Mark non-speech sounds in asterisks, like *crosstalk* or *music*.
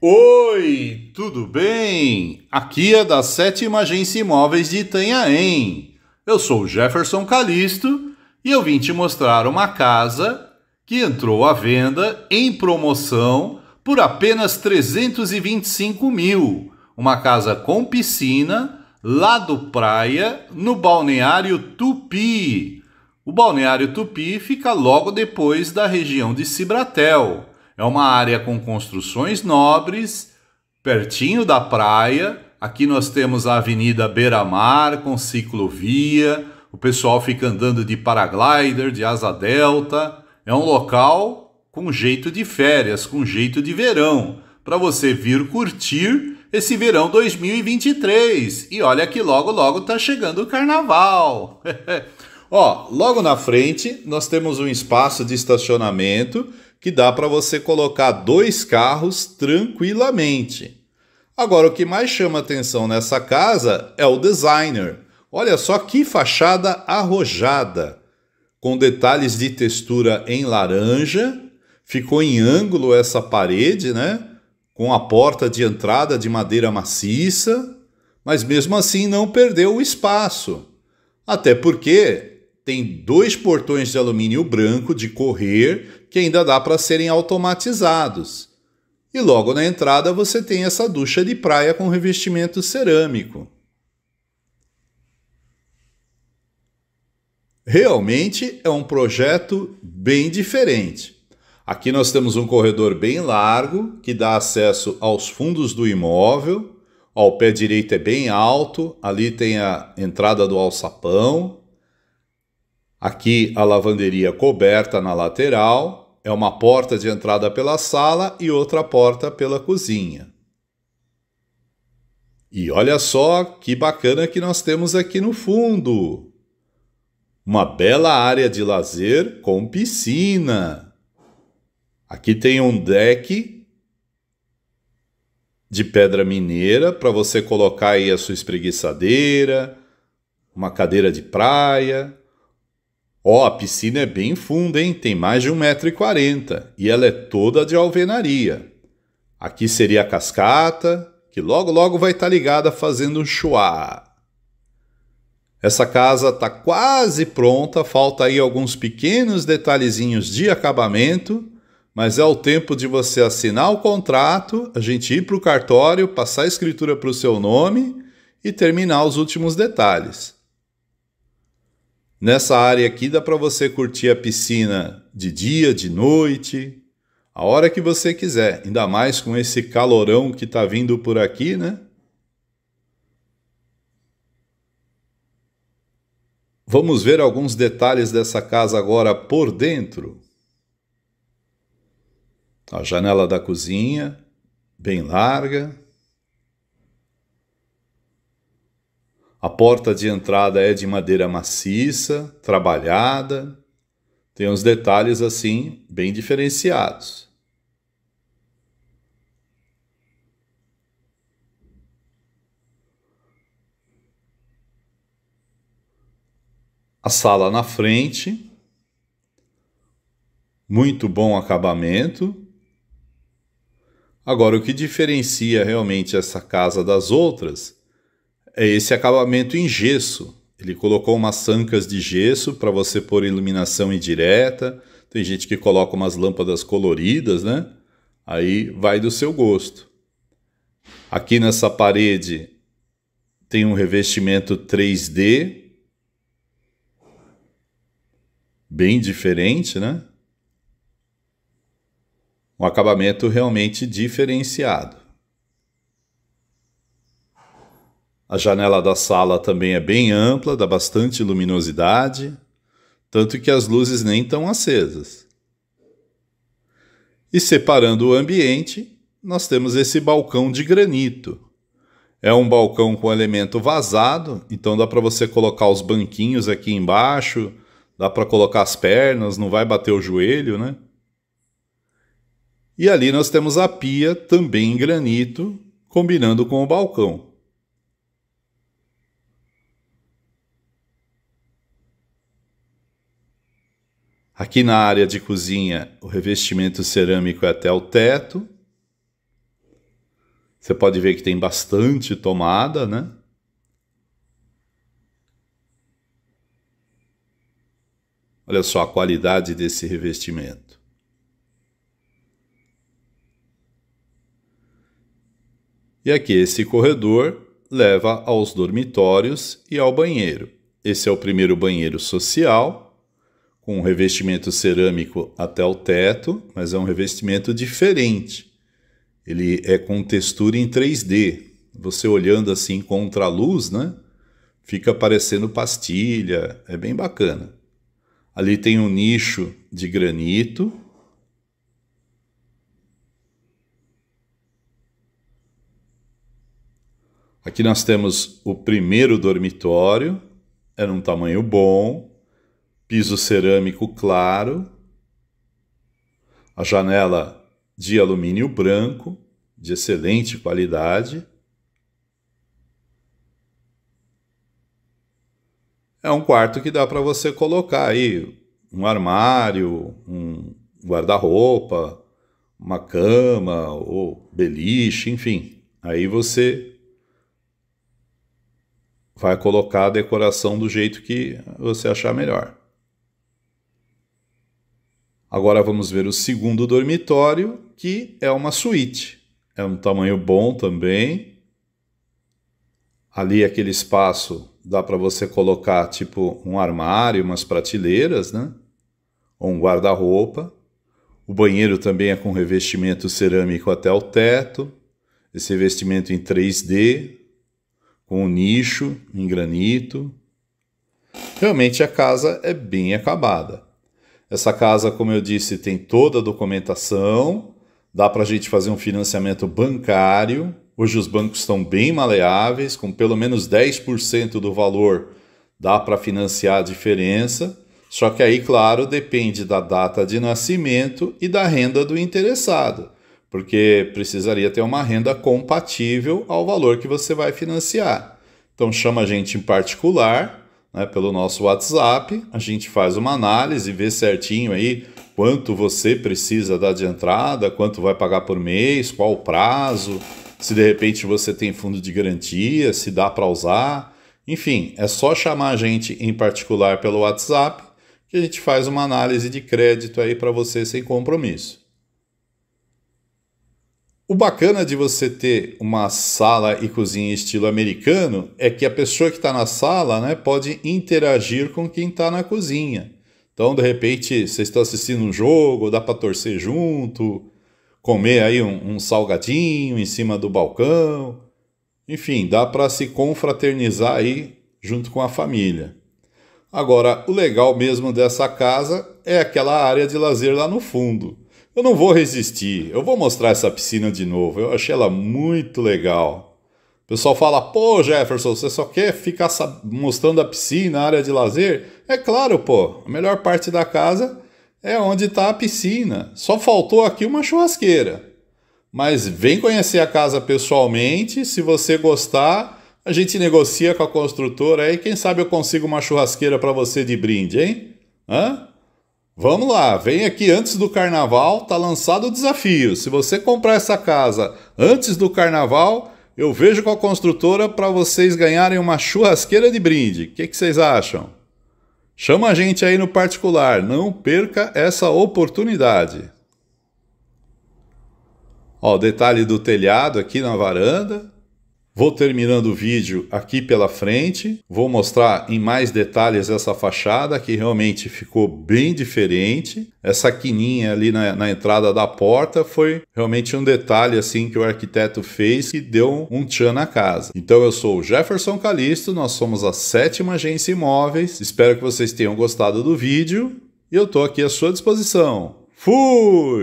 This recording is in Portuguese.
Oi, tudo bem? Aqui é da Sétima Agência Imóveis de Itanhaém. Eu sou Jefferson Calisto e eu vim te mostrar uma casa que entrou à venda em promoção por apenas 325 mil. Uma casa com piscina, lá do praia, no Balneário Tupi. O Balneário Tupi fica logo depois da região de Cibratel. É uma área com construções nobres, pertinho da praia. Aqui nós temos a Avenida Beira Mar com ciclovia. O pessoal fica andando de paraglider, de asa delta. É um local com jeito de férias, com jeito de verão, para você vir curtir esse verão 2023. E olha que logo logo está chegando o carnaval. *laughs* Ó, logo na frente nós temos um espaço de estacionamento que dá para você colocar dois carros tranquilamente. Agora, o que mais chama atenção nessa casa é o designer. Olha só que fachada arrojada, com detalhes de textura em laranja. Ficou em ângulo essa parede, né? Com a porta de entrada de madeira maciça, mas mesmo assim não perdeu o espaço. Até porque tem dois portões de alumínio branco de correr que ainda dá para serem automatizados. E logo na entrada você tem essa ducha de praia com revestimento cerâmico. Realmente é um projeto bem diferente. Aqui nós temos um corredor bem largo que dá acesso aos fundos do imóvel. Ao o pé direito é bem alto, ali tem a entrada do alçapão, Aqui a lavanderia coberta na lateral, é uma porta de entrada pela sala e outra porta pela cozinha. E olha só que bacana que nós temos aqui no fundo. Uma bela área de lazer com piscina. Aqui tem um deck de pedra mineira para você colocar aí a sua espreguiçadeira, uma cadeira de praia, Ó, oh, a piscina é bem funda, hein? Tem mais de 1,40m e ela é toda de alvenaria. Aqui seria a cascata, que logo logo vai estar tá ligada fazendo um chuá. Essa casa está quase pronta, falta aí alguns pequenos detalhezinhos de acabamento, mas é o tempo de você assinar o contrato, a gente ir para o cartório, passar a escritura para o seu nome e terminar os últimos detalhes. Nessa área aqui dá para você curtir a piscina de dia, de noite, a hora que você quiser, ainda mais com esse calorão que está vindo por aqui, né? Vamos ver alguns detalhes dessa casa agora por dentro. A janela da cozinha, bem larga. A porta de entrada é de madeira maciça, trabalhada, tem uns detalhes assim bem diferenciados. A sala na frente, muito bom acabamento. Agora, o que diferencia realmente essa casa das outras é esse acabamento em gesso. Ele colocou umas sancas de gesso para você pôr iluminação indireta. Tem gente que coloca umas lâmpadas coloridas, né? Aí vai do seu gosto. Aqui nessa parede tem um revestimento 3D, bem diferente, né? Um acabamento realmente diferenciado. A janela da sala também é bem ampla, dá bastante luminosidade, tanto que as luzes nem estão acesas. E separando o ambiente, nós temos esse balcão de granito. É um balcão com elemento vazado, então dá para você colocar os banquinhos aqui embaixo, dá para colocar as pernas, não vai bater o joelho, né? E ali nós temos a pia também em granito, combinando com o balcão. Aqui na área de cozinha, o revestimento cerâmico é até o teto. Você pode ver que tem bastante tomada, né? Olha só a qualidade desse revestimento. E aqui esse corredor leva aos dormitórios e ao banheiro. Esse é o primeiro banheiro social com um revestimento cerâmico até o teto, mas é um revestimento diferente. Ele é com textura em 3D. Você olhando assim contra a luz, né? Fica parecendo pastilha, é bem bacana. Ali tem um nicho de granito. Aqui nós temos o primeiro dormitório, era é um tamanho bom, piso cerâmico claro, a janela de alumínio branco, de excelente qualidade. É um quarto que dá para você colocar aí um armário, um guarda-roupa, uma cama ou beliche, enfim. Aí você vai colocar a decoração do jeito que você achar melhor. Agora vamos ver o segundo dormitório, que é uma suíte. É um tamanho bom também. Ali aquele espaço dá para você colocar tipo um armário, umas prateleiras, né? Ou um guarda-roupa. O banheiro também é com revestimento cerâmico até o teto. Esse revestimento em 3D, com um nicho em granito. Realmente a casa é bem acabada. Essa casa, como eu disse, tem toda a documentação, dá para a gente fazer um financiamento bancário. Hoje os bancos estão bem maleáveis, com pelo menos 10% do valor dá para financiar a diferença. Só que aí, claro, depende da data de nascimento e da renda do interessado, porque precisaria ter uma renda compatível ao valor que você vai financiar. Então chama a gente em particular né, pelo nosso WhatsApp, a gente faz uma análise, vê certinho aí quanto você precisa dar de entrada, quanto vai pagar por mês, qual o prazo, se de repente você tem fundo de garantia, se dá para usar. Enfim, é só chamar a gente em particular pelo WhatsApp que a gente faz uma análise de crédito aí para você sem compromisso. O bacana de você ter uma sala e cozinha estilo americano é que a pessoa que está na sala né, pode interagir com quem está na cozinha. Então, de repente, vocês estão assistindo um jogo, dá para torcer junto, comer aí um, um salgadinho em cima do balcão. Enfim, dá para se confraternizar aí junto com a família. Agora, o legal mesmo dessa casa é aquela área de lazer lá no fundo eu não vou resistir, eu vou mostrar essa piscina de novo. Eu achei ela muito legal. O pessoal fala: pô, Jefferson, você só quer ficar mostrando a piscina, a área de lazer? É claro, pô, a melhor parte da casa é onde está a piscina. Só faltou aqui uma churrasqueira. Mas vem conhecer a casa pessoalmente, se você gostar. A gente negocia com a construtora aí, quem sabe eu consigo uma churrasqueira para você de brinde, hein? Hã? Vamos lá, vem aqui antes do carnaval, tá lançado o desafio. Se você comprar essa casa antes do carnaval, eu vejo com a construtora para vocês ganharem uma churrasqueira de brinde. O que, que vocês acham? Chama a gente aí no particular, não perca essa oportunidade. Ó, o detalhe do telhado aqui na varanda. Vou terminando o vídeo aqui pela frente, vou mostrar em mais detalhes essa fachada que realmente ficou bem diferente. Essa quininha ali na, na entrada da porta foi realmente um detalhe assim que o arquiteto fez que deu um tchan na casa. Então eu sou o Jefferson Calisto, nós somos a sétima agência imóveis, espero que vocês tenham gostado do vídeo e eu estou aqui à sua disposição. Fui!